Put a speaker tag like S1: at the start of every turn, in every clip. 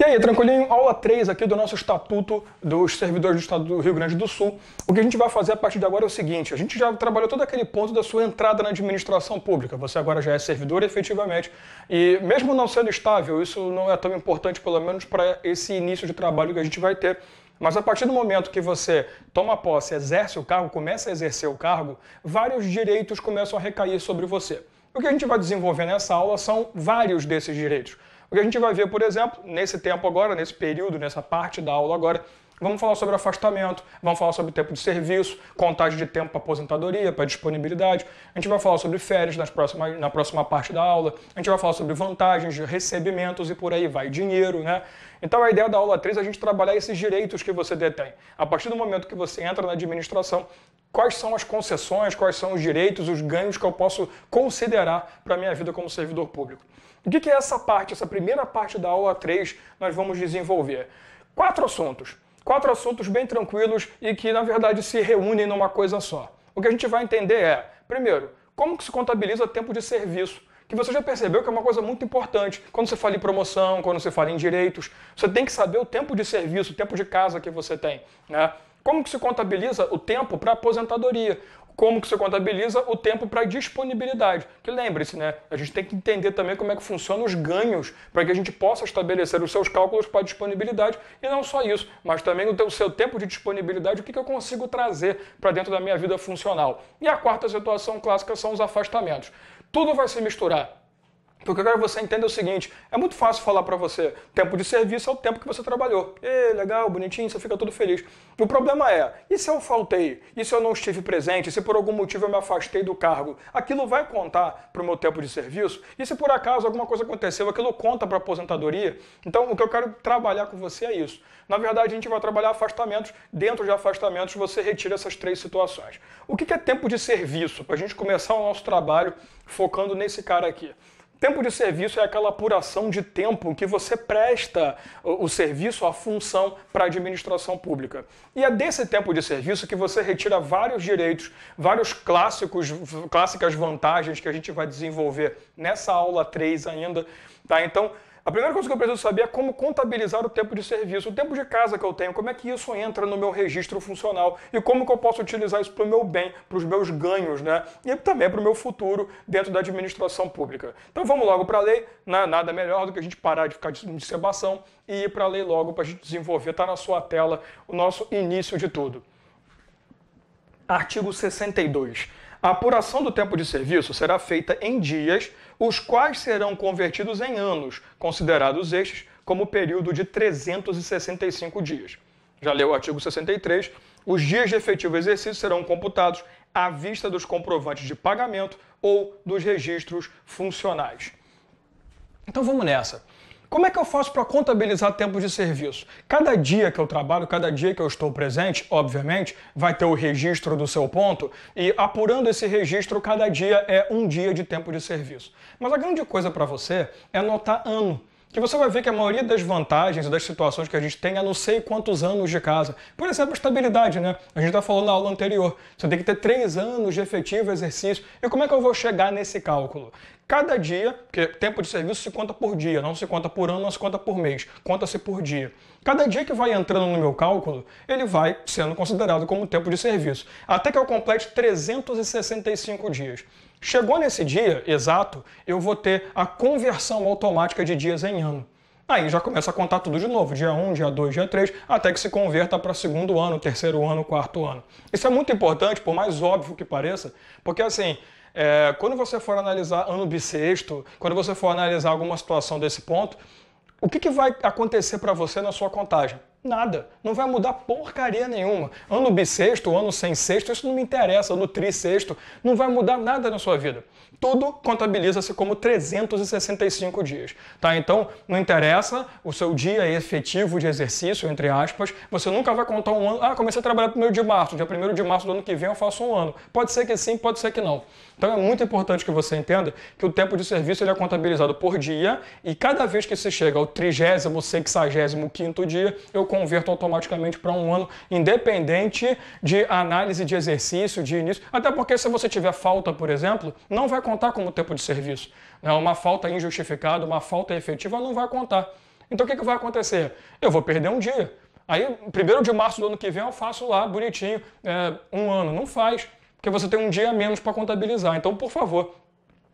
S1: E aí, tranquilinho? Aula 3 aqui do nosso Estatuto dos Servidores do Estado do Rio Grande do Sul. O que a gente vai fazer a partir de agora é o seguinte, a gente já trabalhou todo aquele ponto da sua entrada na administração pública. Você agora já é servidor efetivamente. E mesmo não sendo estável, isso não é tão importante, pelo menos para esse início de trabalho que a gente vai ter. Mas a partir do momento que você toma posse, exerce o cargo, começa a exercer o cargo, vários direitos começam a recair sobre você. O que a gente vai desenvolver nessa aula são vários desses direitos. O que a gente vai ver, por exemplo, nesse tempo agora, nesse período, nessa parte da aula agora, Vamos falar sobre afastamento, vamos falar sobre tempo de serviço, contagem de tempo para aposentadoria, para disponibilidade. A gente vai falar sobre férias nas próximas, na próxima parte da aula. A gente vai falar sobre vantagens, recebimentos e por aí vai, dinheiro, né? Então a ideia da aula 3 é a gente trabalhar esses direitos que você detém. A partir do momento que você entra na administração, quais são as concessões, quais são os direitos, os ganhos que eu posso considerar para a minha vida como servidor público. O que é essa parte, essa primeira parte da aula 3, nós vamos desenvolver? Quatro assuntos quatro assuntos bem tranquilos e que, na verdade, se reúnem numa coisa só. O que a gente vai entender é, primeiro, como que se contabiliza tempo de serviço? Que você já percebeu que é uma coisa muito importante. Quando você fala em promoção, quando você fala em direitos, você tem que saber o tempo de serviço, o tempo de casa que você tem. Né? Como que se contabiliza o tempo para aposentadoria? como que você contabiliza o tempo para disponibilidade. Que lembre-se, né? A gente tem que entender também como é que funcionam os ganhos para que a gente possa estabelecer os seus cálculos para disponibilidade e não só isso, mas também o seu tempo de disponibilidade, o que, que eu consigo trazer para dentro da minha vida funcional. E a quarta situação clássica são os afastamentos. Tudo vai se misturar. Então, o que eu quero que você entenda é o seguinte: é muito fácil falar para você, tempo de serviço é o tempo que você trabalhou. E legal, bonitinho, você fica todo feliz. O problema é, e se eu faltei? E se eu não estive presente? E se por algum motivo eu me afastei do cargo? Aquilo vai contar para o meu tempo de serviço? E se por acaso alguma coisa aconteceu, aquilo conta para a aposentadoria? Então, o que eu quero trabalhar com você é isso. Na verdade, a gente vai trabalhar afastamentos. Dentro de afastamentos, você retira essas três situações. O que é tempo de serviço? Para a gente começar o nosso trabalho focando nesse cara aqui. Tempo de serviço é aquela apuração de tempo que você presta o, serviço, a função para a administração pública. E é desse tempo de serviço que você retira vários direitos, vários clássicos, clássicas vantagens que a gente vai desenvolver nessa aula 3 ainda. Tá? Então, a primeira coisa que eu preciso saber é como contabilizar o tempo de serviço, o tempo de casa que eu tenho, como é que isso entra no meu registro funcional e como que eu posso utilizar isso para o meu bem, para os meus ganhos, né? E também para o meu futuro dentro da administração pública. Então vamos logo para a lei, né? nada melhor do que a gente parar de ficar de sebação e ir para a lei logo para a gente desenvolver, está na sua tela o nosso início de tudo. Artigo 62. A apuração do tempo de serviço será feita em dias, os quais serão convertidos em anos, considerados estes como período de 365 dias. Já leu o artigo 63. Os dias de efetivo exercício serão computados à vista dos comprovantes de pagamento ou dos registros funcionais. Então vamos nessa. Como é que eu faço para contabilizar tempo de serviço? Cada dia que eu trabalho, cada dia que eu estou presente, obviamente, vai ter o registro do seu ponto e apurando esse registro, cada dia é um dia de tempo de serviço. Mas a grande coisa para você é notar ano que você vai ver que a maioria das vantagens e das situações que a gente tem é não sei quantos anos de casa. Por exemplo, estabilidade, né? A gente já tá falou na aula anterior. Você tem que ter três anos de efetivo exercício. E como é que eu vou chegar nesse cálculo? Cada dia, porque tempo de serviço se conta por dia, não se conta por ano, não se conta por mês, conta-se por dia. Cada dia que vai entrando no meu cálculo, ele vai sendo considerado como tempo de serviço, até que eu complete 365 dias. Chegou nesse dia exato, eu vou ter a conversão automática de dias em ano. Aí já começa a contar tudo de novo, dia 1, dia 2, dia 3, até que se converta para segundo ano, terceiro ano, quarto ano. Isso é muito importante, por mais óbvio que pareça, porque assim, é, quando você for analisar ano bissexto, quando você for analisar alguma situação desse ponto, o que, que vai acontecer para você na sua contagem? Nada. Não vai mudar porcaria nenhuma. Ano bissexto, ano sem sexto, isso não me interessa. Ano trissexto, não vai mudar nada na sua vida. Tudo contabiliza-se como 365 dias. Tá? Então, não interessa o seu dia efetivo de exercício, entre aspas. Você nunca vai contar um ano. Ah, comecei a trabalhar primeiro de março. Dia primeiro de março do ano que vem eu faço um ano. Pode ser que sim, pode ser que não. Então, é muito importante que você entenda que o tempo de serviço ele é contabilizado por dia e cada vez que se chega ao trigésimo, sexagésimo, quinto dia, eu converto automaticamente para um ano, independente de análise de exercício, de início. Até porque se você tiver falta, por exemplo, não vai contar como tempo de serviço. Né? Uma falta injustificada, uma falta efetiva não vai contar. Então o que, que vai acontecer? Eu vou perder um dia. Aí, primeiro de março do ano que vem, eu faço lá bonitinho, é, um ano. Não faz, porque você tem um dia menos para contabilizar. Então, por favor,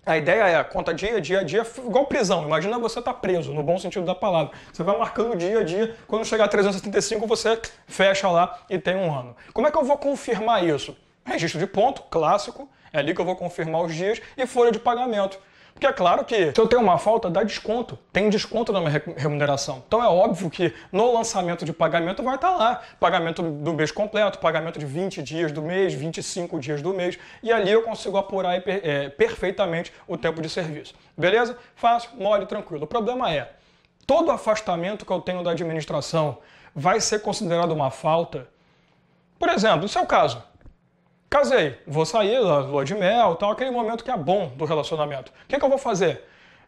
S1: a ideia é conta dia, dia, dia, igual prisão. Imagina você estar tá preso, no bom sentido da palavra. Você vai marcando dia a dia. Quando chegar a 375, você fecha lá e tem um ano. Como é que eu vou confirmar isso? Registro de ponto, clássico. É ali que eu vou confirmar os dias e folha de pagamento. Porque é claro que se eu tenho uma falta, dá desconto. Tem desconto na minha remuneração. Então é óbvio que no lançamento de pagamento vai estar tá lá. Pagamento do mês completo, pagamento de 20 dias do mês, 25 dias do mês. E ali eu consigo apurar é, perfeitamente o tempo de serviço. Beleza? Fácil, mole, tranquilo. O problema é, todo afastamento que eu tenho da administração vai ser considerado uma falta? Por exemplo, no seu caso, Casei, vou sair, lua de mel, então aquele momento que é bom do relacionamento. O que, é que eu vou fazer?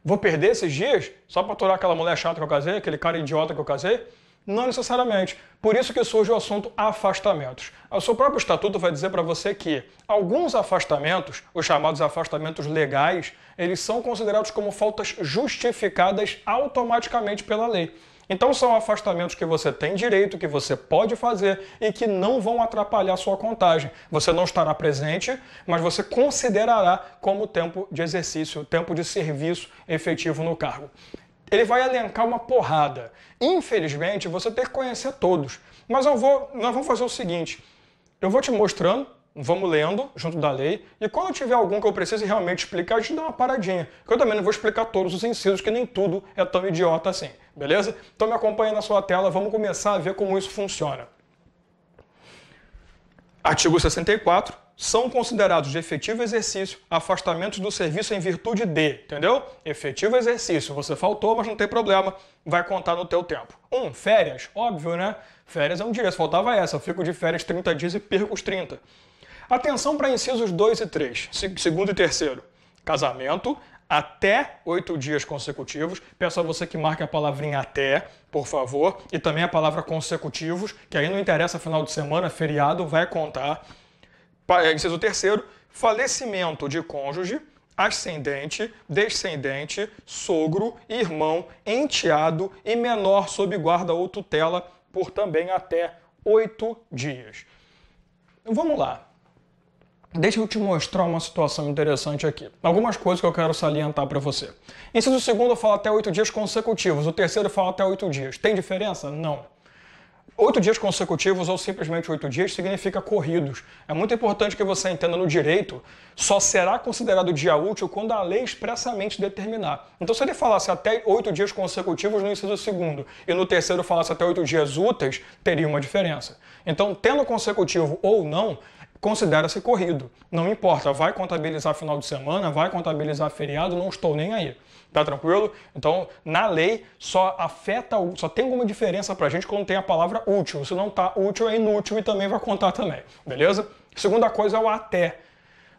S1: Vou perder esses dias só para aturar aquela mulher chata que eu casei, aquele cara idiota que eu casei? Não necessariamente. Por isso que surge o assunto afastamentos. O seu próprio estatuto vai dizer para você que alguns afastamentos, os chamados afastamentos legais, eles são considerados como faltas justificadas automaticamente pela lei. Então são afastamentos que você tem direito, que você pode fazer e que não vão atrapalhar sua contagem. Você não estará presente, mas você considerará como tempo de exercício, tempo de serviço efetivo no cargo ele vai elencar uma porrada. Infelizmente, você tem que conhecer todos. Mas eu vou, nós vamos fazer o seguinte: eu vou te mostrando, vamos lendo junto da lei, e quando tiver algum que eu precise realmente explicar, a gente dá uma paradinha. Que eu também não vou explicar todos os incisos, que nem tudo é tão idiota assim beleza? Então me acompanha na sua tela, vamos começar a ver como isso funciona. Artigo 64. São considerados de efetivo exercício afastamentos do serviço em virtude de, entendeu? Efetivo exercício, você faltou, mas não tem problema, vai contar no teu tempo. Um, férias, óbvio, né? Férias é um dia, se faltava essa, eu fico de férias 30 dias e perco os 30. Atenção para incisos 2 e 3, segundo e terceiro. Casamento, até oito dias consecutivos. Peço a você que marque a palavrinha até, por favor, e também a palavra consecutivos, que aí não interessa final de semana, feriado, vai contar. É, inciso terceiro, falecimento de cônjuge, ascendente, descendente, sogro, irmão, enteado e menor sob guarda ou tutela por também até oito dias. Vamos lá. Deixa eu te mostrar uma situação interessante aqui. Algumas coisas que eu quero salientar para você. Inciso segundo fala até oito dias consecutivos, o terceiro fala até oito dias. Tem diferença? Não. Oito dias consecutivos ou simplesmente oito dias significa corridos. É muito importante que você entenda no direito, só será considerado dia útil quando a lei expressamente determinar. Então, se ele falasse até oito dias consecutivos no inciso segundo e no terceiro falasse até oito dias úteis, teria uma diferença. Então, tendo consecutivo ou não, considera-se corrido. Não importa, vai contabilizar final de semana, vai contabilizar feriado, não estou nem aí. Tá tranquilo? Então, na lei, só afeta, só tem alguma diferença pra gente quando tem a palavra útil. Se não tá útil, é inútil e também vai contar também, beleza? Segunda coisa é o até.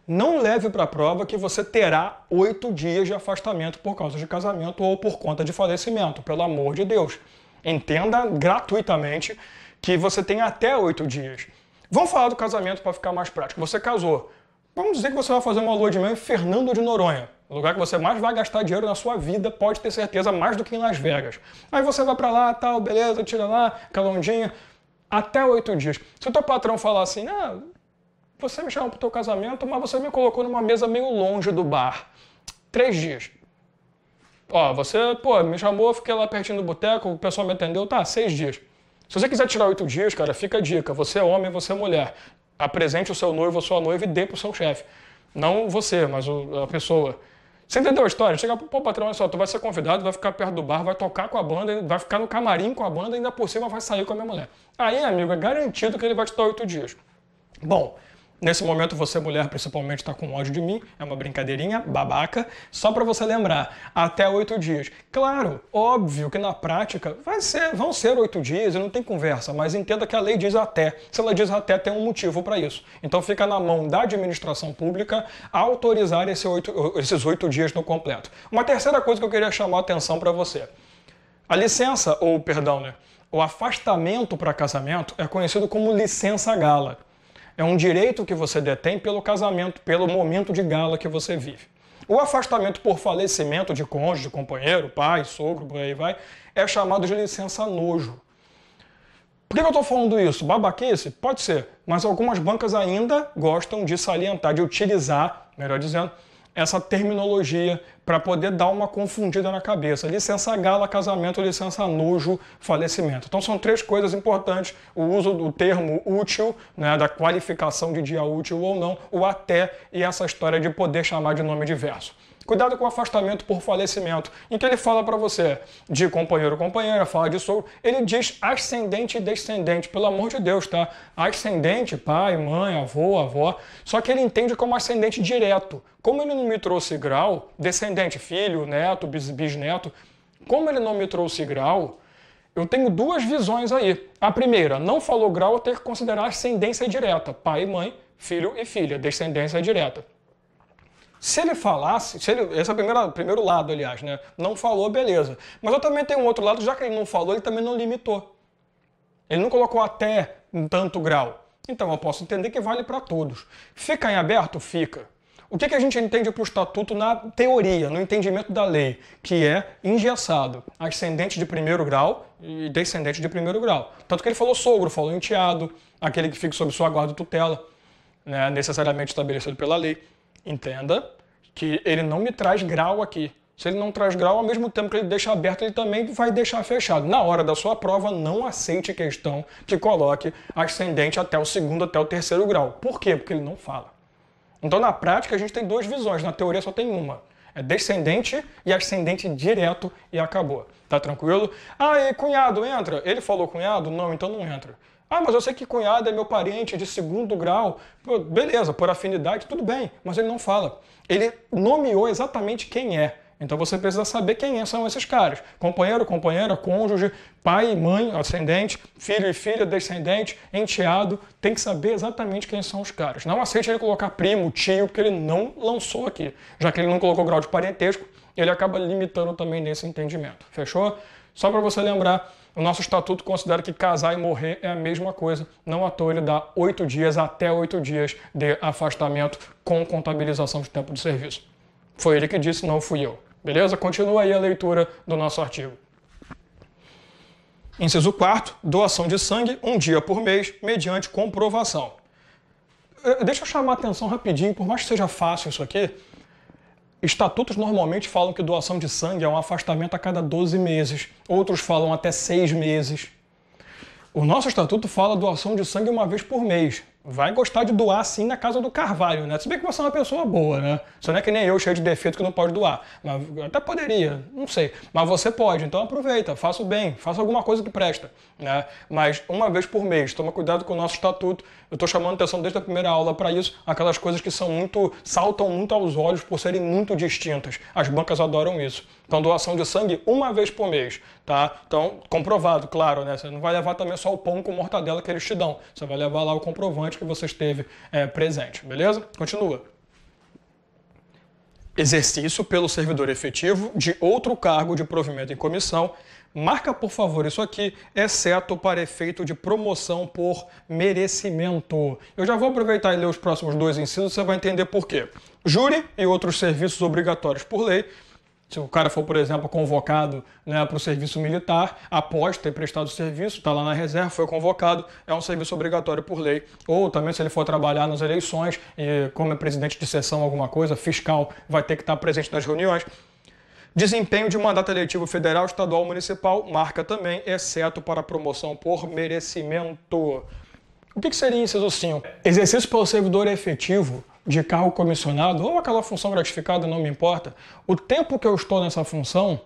S1: Não leve para a prova que você terá oito dias de afastamento por causa de casamento ou por conta de falecimento, pelo amor de Deus. Entenda gratuitamente que você tem até oito dias. Vamos falar do casamento para ficar mais prático. Você casou. Vamos dizer que você vai fazer uma lua de mel em Fernando de Noronha, o lugar que você mais vai gastar dinheiro na sua vida, pode ter certeza, mais do que em Las Vegas. Aí você vai para lá, tal, beleza, tira lá, calondinha, até oito dias. Se o teu patrão falar assim, ah, você me chamou para o teu casamento, mas você me colocou numa mesa meio longe do bar. Três dias. Ó, você, pô, me chamou, fiquei lá pertinho do boteco, o pessoal me atendeu, tá, seis dias. Se você quiser tirar oito dias, cara, fica a dica. Você é homem, você é mulher. Apresente o seu noivo ou sua noiva e dê para o seu chefe. Não você, mas a pessoa. Você entendeu a história? Chega, pô, patrão, olha só, tu vai ser convidado, vai ficar perto do bar, vai tocar com a banda, vai ficar no camarim com a banda e ainda por cima vai sair com a minha mulher. Aí, amigo, é garantido que ele vai te dar oito dias. Bom, Nesse momento você mulher principalmente está com ódio de mim, é uma brincadeirinha babaca, só para você lembrar, até oito dias. Claro, óbvio que na prática vai ser, vão ser oito dias e não tem conversa, mas entenda que a lei diz até. Se ela diz até, tem um motivo para isso. Então fica na mão da administração pública autorizar esse 8, esses oito dias no completo. Uma terceira coisa que eu queria chamar a atenção para você. A licença, ou perdão, né? O afastamento para casamento é conhecido como licença gala. É um direito que você detém pelo casamento, pelo momento de gala que você vive. O afastamento por falecimento de cônjuge, companheiro, pai, sogro, por aí vai, é chamado de licença nojo. Por que eu estou falando isso? Babaquice? Pode ser, mas algumas bancas ainda gostam de salientar, de utilizar, melhor dizendo, essa terminologia para poder dar uma confundida na cabeça. Licença gala, casamento, licença nojo, falecimento. Então são três coisas importantes: o uso do termo útil, né, da qualificação de dia útil ou não, o até e essa história de poder chamar de nome diverso. Cuidado com o afastamento por falecimento, em que ele fala para você de companheiro ou companheira, fala de sogro, ele diz ascendente e descendente, pelo amor de Deus, tá? Ascendente, pai, mãe, avô, avó, só que ele entende como ascendente direto. Como ele não me trouxe grau, descendente, filho, neto, bisneto, como ele não me trouxe grau, eu tenho duas visões aí. A primeira, não falou grau, eu tenho que considerar ascendência direta, pai e mãe, filho e filha, descendência direta. Se ele falasse, se ele, esse é o primeiro, primeiro lado, aliás, né? Não falou, beleza. Mas eu também tenho um outro lado, já que ele não falou, ele também não limitou. Ele não colocou até um tanto grau. Então eu posso entender que vale para todos. Fica em aberto? Fica. O que, que a gente entende o estatuto na teoria, no entendimento da lei, que é engessado, ascendente de primeiro grau e descendente de primeiro grau. Tanto que ele falou sogro, falou enteado, aquele que fica sob sua guarda e tutela, né, necessariamente estabelecido pela lei. Entenda que ele não me traz grau aqui. Se ele não traz grau, ao mesmo tempo que ele deixa aberto, ele também vai deixar fechado. Na hora da sua prova, não aceite questão que coloque ascendente até o segundo, até o terceiro grau. Por quê? Porque ele não fala. Então, na prática, a gente tem duas visões, na teoria só tem uma. É descendente e ascendente direto e acabou. Tá tranquilo? Ah, e cunhado, entra? Ele falou cunhado? Não, então não entra. Ah, mas eu sei que cunhado é meu parente de segundo grau. Pô, beleza, por afinidade, tudo bem, mas ele não fala. Ele nomeou exatamente quem é. Então você precisa saber quem é, são esses caras: companheiro, companheira, cônjuge, pai mãe, ascendente, filho e filha, descendente, enteado. Tem que saber exatamente quem são os caras. Não aceite ele colocar primo, tio, porque ele não lançou aqui. Já que ele não colocou grau de parentesco, ele acaba limitando também nesse entendimento. Fechou? Só para você lembrar o nosso estatuto considera que casar e morrer é a mesma coisa. Não à toa ele dá oito dias até oito dias de afastamento com contabilização de tempo de serviço. Foi ele que disse, não fui eu. Beleza? Continua aí a leitura do nosso artigo. Inciso 4. Doação de sangue um dia por mês, mediante comprovação. Eh, deixa eu chamar a atenção rapidinho, por mais que seja fácil isso aqui, Estatutos normalmente falam que doação de sangue é um afastamento a cada 12 meses, outros falam até 6 meses. O nosso estatuto fala doação de sangue uma vez por mês vai gostar de doar sim na casa do Carvalho, né? Se bem que você é uma pessoa boa, né? Você não é que nem eu, cheio de defeito que não pode doar. Mas até poderia, não sei. Mas você pode, então aproveita, faça o bem, faça alguma coisa que presta, né? Mas uma vez por mês, toma cuidado com o nosso estatuto. Eu estou chamando atenção desde a primeira aula para isso, aquelas coisas que são muito, saltam muito aos olhos por serem muito distintas. As bancas adoram isso. Então, doação de sangue uma vez por mês, tá? Então, comprovado, claro, né? Você não vai levar também só o pão com mortadela que eles te dão. Você vai levar lá o comprovante que você esteve é, presente, beleza? Continua. Exercício pelo servidor efetivo de outro cargo de provimento em comissão. Marca, por favor, isso aqui, exceto para efeito de promoção por merecimento. Eu já vou aproveitar e ler os próximos dois ensinos, você vai entender por quê. Júri e outros serviços obrigatórios por lei se o cara for, por exemplo, convocado né, para o serviço militar, após ter prestado serviço, está lá na reserva, foi convocado, é um serviço obrigatório por lei. Ou também se ele for trabalhar nas eleições, e, como é presidente de sessão, alguma coisa, fiscal, vai ter que estar presente nas reuniões. Desempenho de mandato eletivo federal, estadual, municipal, marca também, exceto para promoção por merecimento. O que, que seria inciso 5? Exercício pelo servidor efetivo de cargo comissionado ou aquela função gratificada, não me importa, o tempo que eu estou nessa função,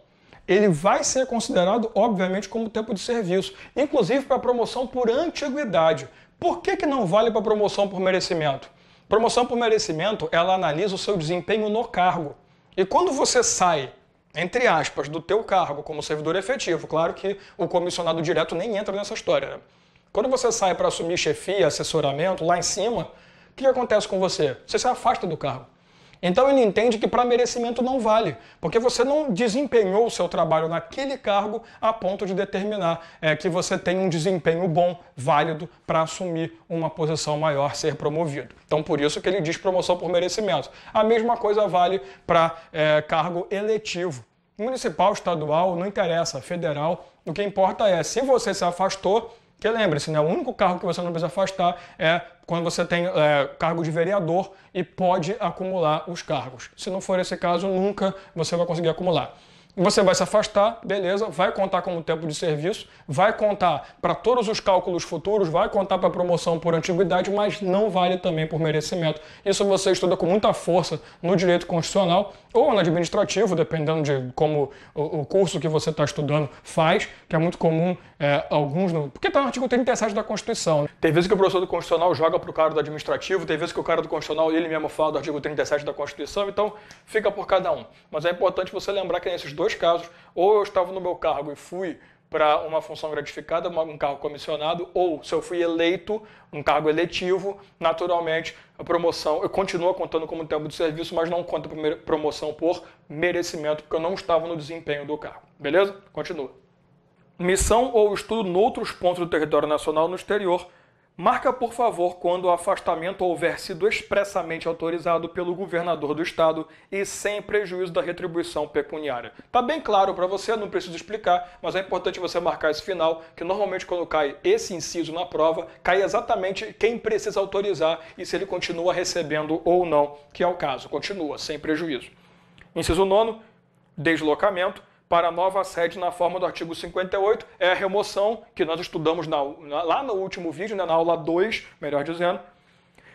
S1: ele vai ser considerado, obviamente, como tempo de serviço, inclusive para promoção por antiguidade. Por que, que não vale para promoção por merecimento? Promoção por merecimento, ela analisa o seu desempenho no cargo. E quando você sai, entre aspas, do teu cargo como servidor efetivo, claro que o comissionado direto nem entra nessa história. Né? Quando você sai para assumir chefia, assessoramento, lá em cima, o que acontece com você? Você se afasta do cargo. Então ele entende que para merecimento não vale, porque você não desempenhou o seu trabalho naquele cargo a ponto de determinar é, que você tem um desempenho bom, válido, para assumir uma posição maior, ser promovido. Então por isso que ele diz promoção por merecimento. A mesma coisa vale para é, cargo eletivo. Municipal, estadual, não interessa, federal. O que importa é, se você se afastou, que lembre-se, né, o único cargo que você não precisa afastar é quando você tem é, cargo de vereador e pode acumular os cargos. Se não for esse caso, nunca você vai conseguir acumular. Você vai se afastar, beleza, vai contar como tempo de serviço, vai contar para todos os cálculos futuros, vai contar para promoção por antiguidade, mas não vale também por merecimento. Isso você estuda com muita força no direito constitucional ou no administrativo, dependendo de como o curso que você está estudando faz, que é muito comum é, alguns. No... Porque está no artigo 37 da Constituição. Né? Tem vezes que o professor do constitucional joga para o cara do administrativo, tem vezes que o cara do constitucional ele mesmo fala do artigo 37 da Constituição, então fica por cada um. Mas é importante você lembrar que nesses dois dois casos, ou eu estava no meu cargo e fui para uma função gratificada, um cargo comissionado, ou se eu fui eleito, um cargo eletivo, naturalmente a promoção, eu continuo contando como tempo de serviço, mas não conta promoção por merecimento, porque eu não estava no desempenho do cargo. Beleza? Continua. Missão ou estudo noutros pontos do território nacional no exterior Marca, por favor, quando o afastamento houver sido expressamente autorizado pelo governador do estado e sem prejuízo da retribuição pecuniária. Tá bem claro para você, não preciso explicar, mas é importante você marcar esse final, que normalmente quando cai esse inciso na prova, cai exatamente quem precisa autorizar e se ele continua recebendo ou não, que é o caso, continua sem prejuízo. Inciso 9, deslocamento para a nova sede na forma do artigo 58 é a remoção, que nós estudamos na, lá no último vídeo, né, na aula 2, melhor dizendo.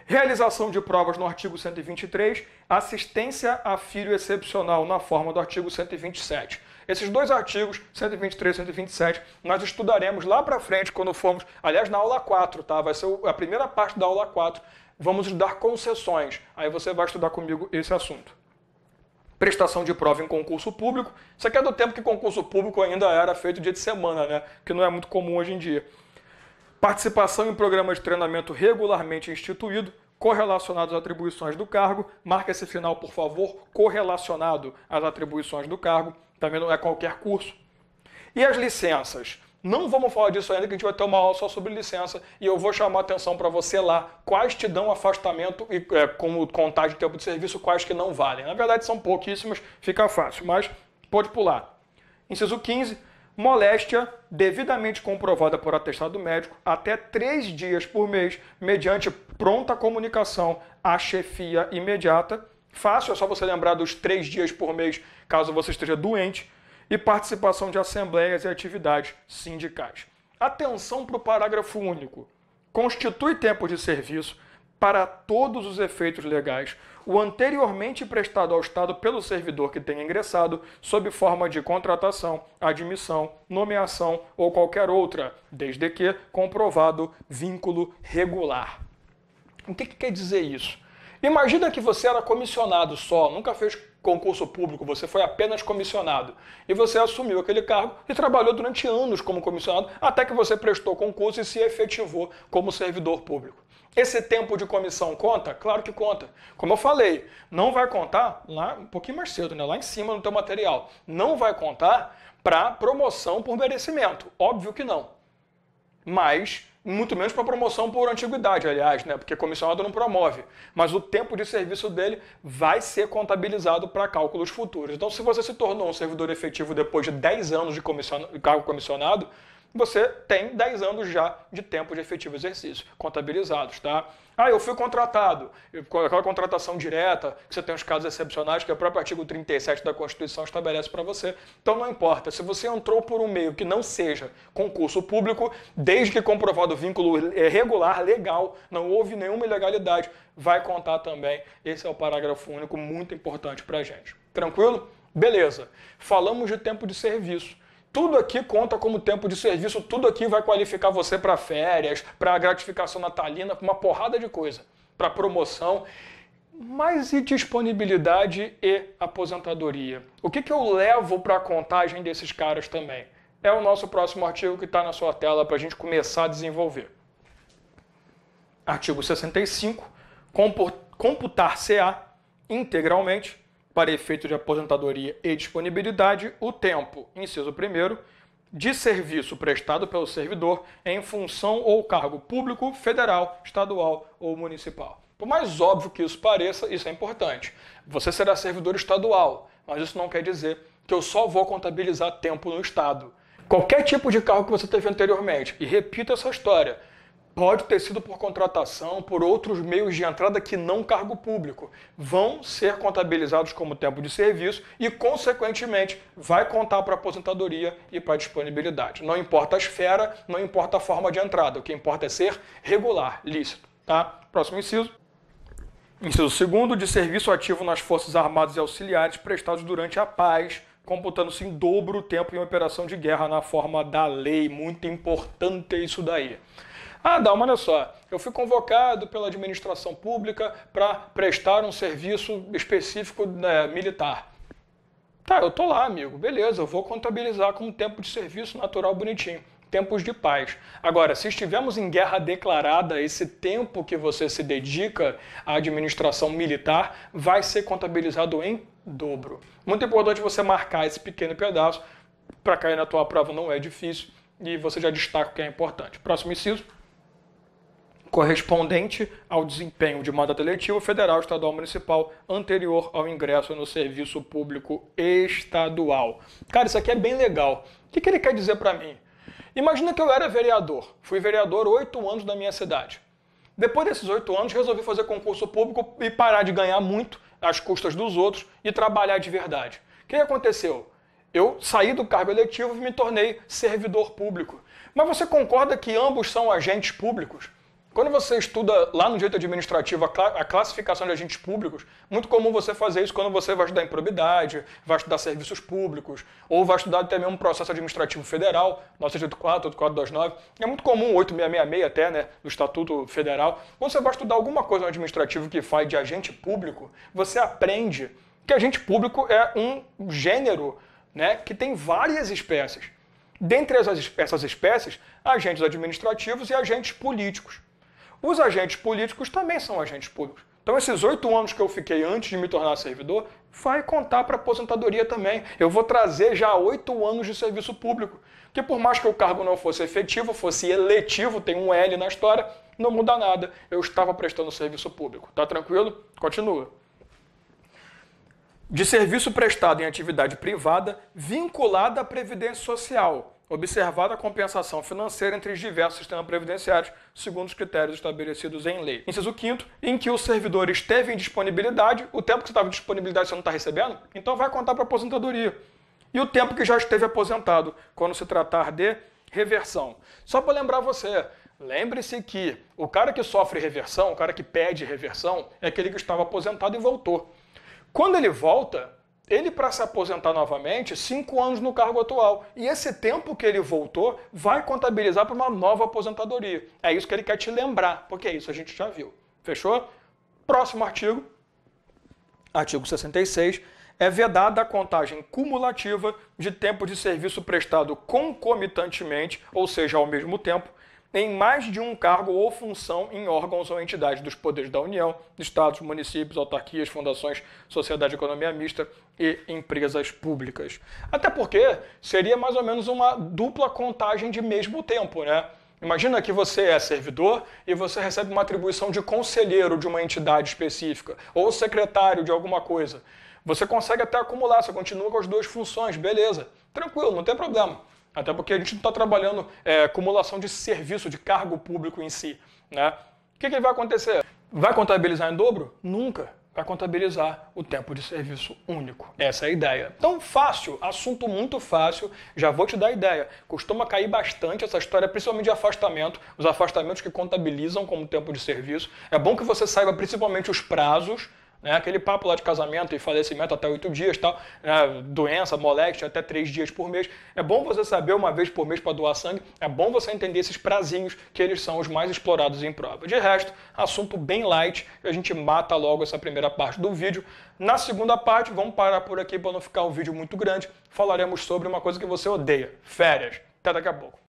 S1: Realização de provas no artigo 123, assistência a filho excepcional na forma do artigo 127. Esses dois artigos, 123 e 127, nós estudaremos lá para frente quando formos, aliás, na aula 4, tá? Vai ser a primeira parte da aula 4. Vamos estudar concessões. Aí você vai estudar comigo esse assunto prestação de prova em concurso público. Isso aqui é do tempo que concurso público ainda era feito dia de semana, né? Que não é muito comum hoje em dia. Participação em programas de treinamento regularmente instituído, correlacionados às atribuições do cargo. Marca esse final, por favor, correlacionado às atribuições do cargo. Também não é qualquer curso. E as licenças? Não vamos falar disso ainda, que a gente vai ter uma aula só sobre licença e eu vou chamar atenção para você lá quais te dão afastamento e é, como contagem de tempo de serviço, quais que não valem. Na verdade, são pouquíssimas, fica fácil, mas pode pular. Inciso 15, moléstia devidamente comprovada por atestado médico até três dias por mês, mediante pronta comunicação à chefia imediata. Fácil, é só você lembrar dos três dias por mês, caso você esteja doente e participação de assembleias e atividades sindicais. Atenção para o parágrafo único. Constitui tempo de serviço para todos os efeitos legais o anteriormente prestado ao Estado pelo servidor que tenha ingressado, sob forma de contratação, admissão, nomeação ou qualquer outra, desde que comprovado vínculo regular. O que, que quer dizer isso? Imagina que você era comissionado só, nunca fez concurso público, você foi apenas comissionado. E você assumiu aquele cargo e trabalhou durante anos como comissionado, até que você prestou concurso e se efetivou como servidor público. Esse tempo de comissão conta? Claro que conta. Como eu falei, não vai contar lá um pouquinho mais cedo, né? lá em cima no teu material. Não vai contar para promoção por merecimento. Óbvio que não. Mas muito menos para promoção por antiguidade, aliás, né? porque comissionado não promove. Mas o tempo de serviço dele vai ser contabilizado para cálculos futuros. Então, se você se tornou um servidor efetivo depois de 10 anos de, de cargo comissionado, você tem 10 anos já de tempo de efetivo exercício contabilizados, tá? Ah, eu fui contratado. Aquela contratação direta, que você tem os casos excepcionais, que é o próprio artigo 37 da Constituição estabelece para você. Então não importa. Se você entrou por um meio que não seja concurso público, desde que comprovado o vínculo é, regular, legal, não houve nenhuma ilegalidade, vai contar também. Esse é o parágrafo único muito importante para a gente. Tranquilo? Beleza. Falamos de tempo de serviço. Tudo aqui conta como tempo de serviço, tudo aqui vai qualificar você para férias, para gratificação natalina, para uma porrada de coisa, para promoção. Mas e disponibilidade e aposentadoria? O que, que eu levo para a contagem desses caras também? É o nosso próximo artigo que está na sua tela para a gente começar a desenvolver. Artigo 65. Computar CA integralmente para efeito de aposentadoria e disponibilidade, o tempo, inciso 1, de serviço prestado pelo servidor em função ou cargo público, federal, estadual ou municipal. Por mais óbvio que isso pareça, isso é importante. Você será servidor estadual, mas isso não quer dizer que eu só vou contabilizar tempo no Estado. Qualquer tipo de cargo que você teve anteriormente, e repito essa história, Pode ter sido por contratação, por outros meios de entrada que não cargo público. Vão ser contabilizados como tempo de serviço e, consequentemente, vai contar para a aposentadoria e para a disponibilidade. Não importa a esfera, não importa a forma de entrada, o que importa é ser regular, lícito. Tá? Próximo inciso. Inciso segundo, de serviço ativo nas Forças Armadas e Auxiliares prestados durante a paz, computando-se em dobro o tempo em operação de guerra na forma da lei. Muito importante isso daí. Ah, Dalma, olha só, eu fui convocado pela administração pública para prestar um serviço específico né, militar. Tá, eu tô lá, amigo, beleza, eu vou contabilizar como tempo de serviço natural bonitinho tempos de paz. Agora, se estivermos em guerra declarada, esse tempo que você se dedica à administração militar vai ser contabilizado em dobro. Muito importante você marcar esse pequeno pedaço para cair na tua prova não é difícil e você já destaca o que é importante. Próximo inciso correspondente ao desempenho de mandato eletivo federal, estadual, municipal anterior ao ingresso no serviço público estadual. Cara, isso aqui é bem legal. O que, que ele quer dizer para mim? Imagina que eu era vereador. Fui vereador oito anos da minha cidade. Depois desses oito anos, resolvi fazer concurso público e parar de ganhar muito às custas dos outros e trabalhar de verdade. O que aconteceu? Eu saí do cargo eletivo e me tornei servidor público. Mas você concorda que ambos são agentes públicos? Quando você estuda lá no direito administrativo a classificação de agentes públicos, muito comum você fazer isso quando você vai estudar improbidade, vai estudar serviços públicos, ou vai estudar até mesmo processo administrativo federal, 984, 8429. É muito comum, 8666 até, né, do Estatuto Federal. Quando você vai estudar alguma coisa no administrativo que faz de agente público, você aprende que agente público é um gênero né, que tem várias espécies. Dentre essas espécies, agentes administrativos e agentes políticos. Os agentes políticos também são agentes públicos. Então, esses oito anos que eu fiquei antes de me tornar servidor, vai contar para a aposentadoria também. Eu vou trazer já oito anos de serviço público. Que por mais que o cargo não fosse efetivo, fosse eletivo, tem um L na história, não muda nada. Eu estava prestando serviço público. Tá tranquilo? Continua. De serviço prestado em atividade privada vinculada à Previdência Social observada a compensação financeira entre os diversos sistemas previdenciários, segundo os critérios estabelecidos em lei. Inciso 5 em que o servidor esteve em disponibilidade, o tempo que você estava em disponibilidade você não está recebendo, então vai contar para a aposentadoria. E o tempo que já esteve aposentado, quando se tratar de reversão. Só para lembrar você, lembre-se que o cara que sofre reversão, o cara que pede reversão, é aquele que estava aposentado e voltou. Quando ele volta, ele para se aposentar novamente, cinco anos no cargo atual. E esse tempo que ele voltou vai contabilizar para uma nova aposentadoria. É isso que ele quer te lembrar, porque é isso a gente já viu. Fechou? Próximo artigo, artigo 66, é vedada a contagem cumulativa de tempo de serviço prestado concomitantemente, ou seja, ao mesmo tempo, em mais de um cargo ou função em órgãos ou entidades dos poderes da União, estados, municípios, autarquias, fundações, sociedade de economia mista e empresas públicas. Até porque seria mais ou menos uma dupla contagem de mesmo tempo, né? Imagina que você é servidor e você recebe uma atribuição de conselheiro de uma entidade específica ou secretário de alguma coisa. Você consegue até acumular, você continua com as duas funções, beleza. Tranquilo, não tem problema. Até porque a gente não está trabalhando é, acumulação de serviço, de cargo público em si. Né? O que, que vai acontecer? Vai contabilizar em dobro? Nunca para contabilizar o tempo de serviço único. Essa é a ideia. Então, fácil, assunto muito fácil, já vou te dar a ideia. Costuma cair bastante essa história, principalmente de afastamento, os afastamentos que contabilizam como tempo de serviço. É bom que você saiba principalmente os prazos, né? Aquele papo lá de casamento e falecimento até oito dias, tal, né? doença, moléstia até três dias por mês. É bom você saber uma vez por mês para doar sangue, é bom você entender esses prazinhos que eles são os mais explorados em prova. De resto, assunto bem light, a gente mata logo essa primeira parte do vídeo. Na segunda parte, vamos parar por aqui para não ficar um vídeo muito grande, falaremos sobre uma coisa que você odeia, férias. Até daqui a pouco.